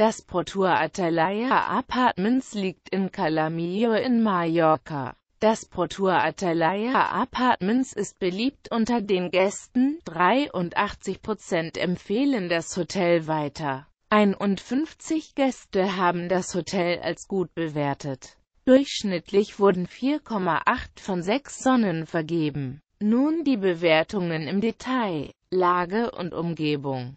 Das Portur Atalaya Apartments liegt in Calamillo in Mallorca. Das Portur Atalaya Apartments ist beliebt unter den Gästen, 83% empfehlen das Hotel weiter. 51 Gäste haben das Hotel als gut bewertet. Durchschnittlich wurden 4,8 von 6 Sonnen vergeben. Nun die Bewertungen im Detail, Lage und Umgebung.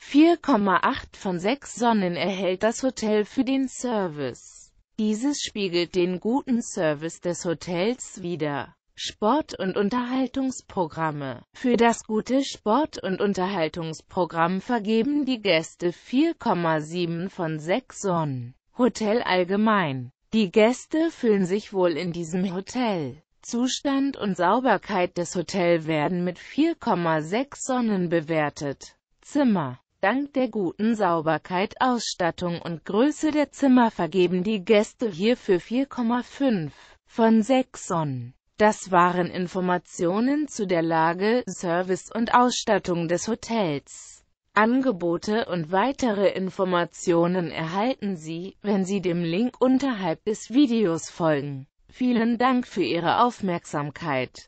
4,8 von 6 Sonnen erhält das Hotel für den Service. Dieses spiegelt den guten Service des Hotels wider. Sport- und Unterhaltungsprogramme. Für das gute Sport- und Unterhaltungsprogramm vergeben die Gäste 4,7 von 6 Sonnen. Hotel allgemein. Die Gäste fühlen sich wohl in diesem Hotel. Zustand und Sauberkeit des Hotels werden mit 4,6 Sonnen bewertet. Zimmer Dank der guten Sauberkeit, Ausstattung und Größe der Zimmer vergeben die Gäste hierfür 4,5 von 6 Sonnen. Das waren Informationen zu der Lage, Service und Ausstattung des Hotels. Angebote und weitere Informationen erhalten Sie, wenn Sie dem Link unterhalb des Videos folgen. Vielen Dank für Ihre Aufmerksamkeit.